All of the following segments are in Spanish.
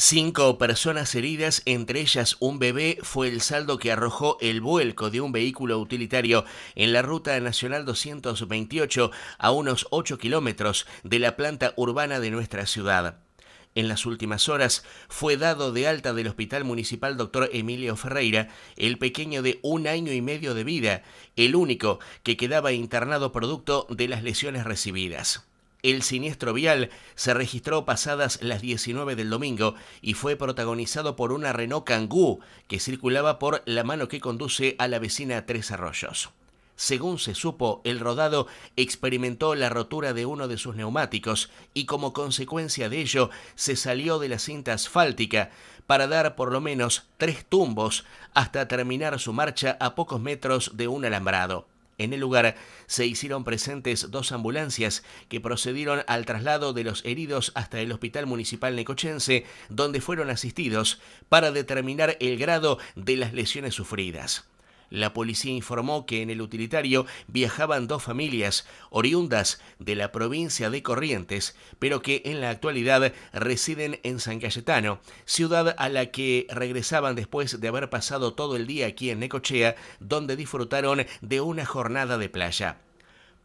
Cinco personas heridas, entre ellas un bebé, fue el saldo que arrojó el vuelco de un vehículo utilitario en la ruta nacional 228 a unos 8 kilómetros de la planta urbana de nuestra ciudad. En las últimas horas fue dado de alta del Hospital Municipal Dr. Emilio Ferreira el pequeño de un año y medio de vida, el único que quedaba internado producto de las lesiones recibidas. El siniestro vial se registró pasadas las 19 del domingo y fue protagonizado por una Renault Kangoo que circulaba por la mano que conduce a la vecina Tres Arroyos. Según se supo, el rodado experimentó la rotura de uno de sus neumáticos y como consecuencia de ello se salió de la cinta asfáltica para dar por lo menos tres tumbos hasta terminar su marcha a pocos metros de un alambrado. En el lugar se hicieron presentes dos ambulancias que procedieron al traslado de los heridos hasta el Hospital Municipal Necochense, donde fueron asistidos para determinar el grado de las lesiones sufridas. La policía informó que en el utilitario viajaban dos familias oriundas de la provincia de Corrientes, pero que en la actualidad residen en San Cayetano, ciudad a la que regresaban después de haber pasado todo el día aquí en Necochea, donde disfrutaron de una jornada de playa.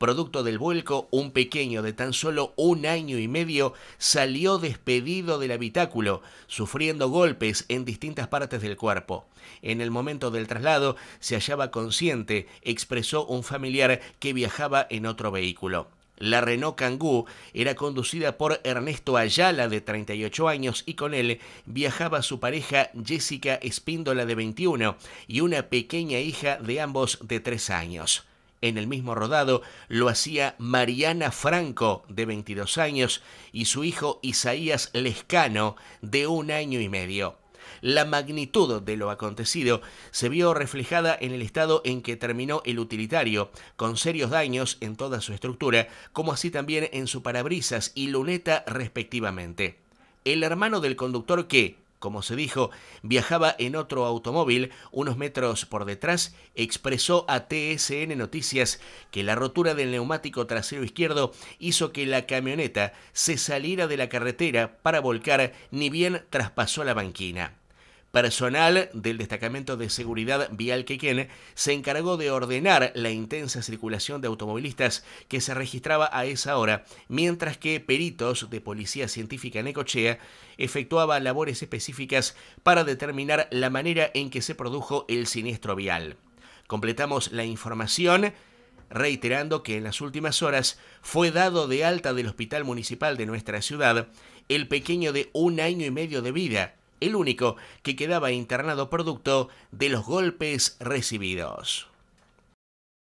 Producto del vuelco, un pequeño de tan solo un año y medio salió despedido del habitáculo, sufriendo golpes en distintas partes del cuerpo. En el momento del traslado se hallaba consciente, expresó un familiar que viajaba en otro vehículo. La Renault Kangoo era conducida por Ernesto Ayala, de 38 años, y con él viajaba su pareja Jessica Espíndola, de 21, y una pequeña hija de ambos de 3 años. En el mismo rodado lo hacía Mariana Franco, de 22 años, y su hijo Isaías Lescano, de un año y medio. La magnitud de lo acontecido se vio reflejada en el estado en que terminó el utilitario, con serios daños en toda su estructura, como así también en su parabrisas y luneta respectivamente. El hermano del conductor que, como se dijo, viajaba en otro automóvil unos metros por detrás, expresó a TSN Noticias que la rotura del neumático trasero izquierdo hizo que la camioneta se saliera de la carretera para volcar ni bien traspasó la banquina. Personal del Destacamento de Seguridad Vial que Quequén se encargó de ordenar la intensa circulación de automovilistas que se registraba a esa hora, mientras que peritos de Policía Científica Necochea efectuaba labores específicas para determinar la manera en que se produjo el siniestro vial. Completamos la información reiterando que en las últimas horas fue dado de alta del Hospital Municipal de nuestra ciudad el pequeño de un año y medio de vida, el único que quedaba internado producto de los golpes recibidos.